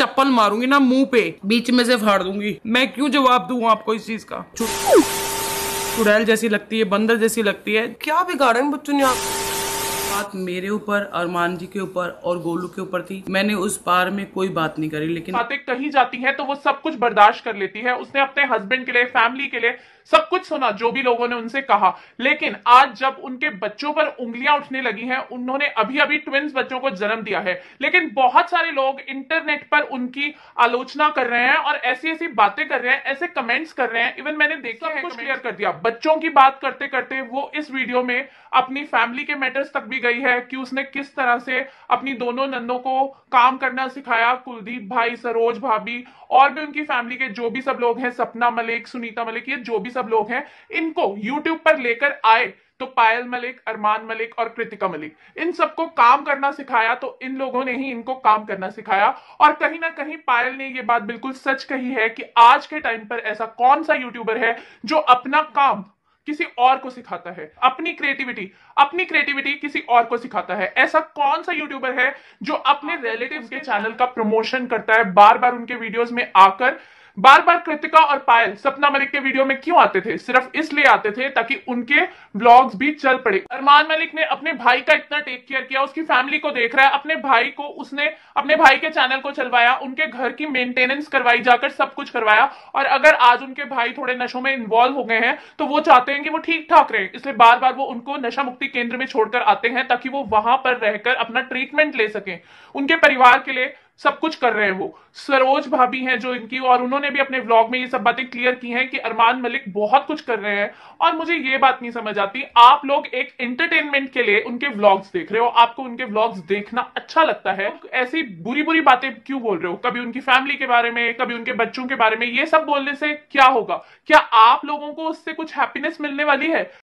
चप्पल मारूंगी ना मुंह पे बीच में से फाड़ दूंगी मैं क्यों जवाब दू आपको इस चीज का चुड़ैल जैसी लगती है बंदर जैसी लगती है क्या बिगाड़े है बच्चों ने आप बात मेरे ऊपर अरमान जी के ऊपर और गोलू के ऊपर थी मैंने उस पार में कोई बात नहीं करी लेकिन बातें कही जाती है तो वो सब कुछ बर्दाश्त कर लेती है उसने अपने हस्बैंड के लिए फैमिली के लिए सब कुछ सुना जो भी लोगों ने उनसे कहा लेकिन आज जब उनके बच्चों पर उंगलियां उठने लगी हैं उन्होंने अभी अभी ट्विंस बच्चों को जन्म दिया है लेकिन बहुत सारे लोग इंटरनेट पर उनकी आलोचना कर रहे हैं और ऐसी ऐसी बातें कर रहे हैं ऐसे कमेंट्स कर रहे हैं इवन मैंने देखा है कुछ क्लियर कर दिया बच्चों की बात करते करते वो इस वीडियो में अपनी फैमिली के मैटर्स तक भी गए गई है कि उसने किस तरह से अपनी दोनों नंदों को काम करना सिखाया कुलदीप भाई सरोज भाभी और भी उनकी फैमिली के जो भी सब लोग हैं सपना मलिक सुनीता मलिक ये जो भी सब लोग हैं इनको यूट्यूब पर लेकर आए तो पायल मलिक अरमान मलिक और कृतिका मलिक इन सबको काम करना सिखाया तो इन लोगों ने ही इनको काम करना सिखाया और कहीं ना कहीं पायल ने ये बात बिल्कुल सच कही है कि आज के टाइम पर ऐसा कौन सा यूट्यूबर है जो अपना काम किसी और को सिखाता है अपनी क्रिएटिविटी अपनी क्रिएटिविटी किसी और को सिखाता है ऐसा कौन सा यूट्यूबर है जो अपने रिलेटिव्स के चैनल का प्रमोशन करता है बार बार उनके वीडियोस में आकर बार बार कृतिका और पायल सपना मलिक के वीडियो में क्यों आते थे सिर्फ इसलिए आते थे ताकि उनके ब्लॉग्स भी चल पड़े अरमान मलिक ने अपने भाई का इतना टेक केयर किया उसकी फैमिली को देख रहा है अपने भाई को उसने अपने भाई के चैनल को चलवाया उनके घर की मेंटेनेंस करवाई जाकर सब कुछ करवाया और अगर आज उनके भाई थोड़े नशों में इन्वॉल्व हो गए हैं तो वो चाहते हैं कि वो ठीक ठाक रहे इसलिए बार बार वो उनको नशा मुक्ति केंद्र में छोड़कर आते हैं ताकि वो वहां पर रहकर अपना ट्रीटमेंट ले सके उनके परिवार के लिए सब कुछ कर रहे हो सरोज भाभी हैं जो इनकी और उन्होंने भी अपने व्लॉग में ये सब बातें क्लियर की हैं कि अरमान मलिक बहुत कुछ कर रहे हैं और मुझे ये बात नहीं समझ आती आप लोग एक एंटरटेनमेंट के लिए उनके व्लॉग्स देख रहे हो आपको उनके व्लॉग्स देखना अच्छा लगता है ऐसी बुरी बुरी बातें क्यों बोल रहे हो कभी उनकी फैमिली के बारे में कभी उनके बच्चों के बारे में ये सब बोलने से क्या होगा क्या आप लोगों को उससे कुछ हैप्पीनेस मिलने वाली है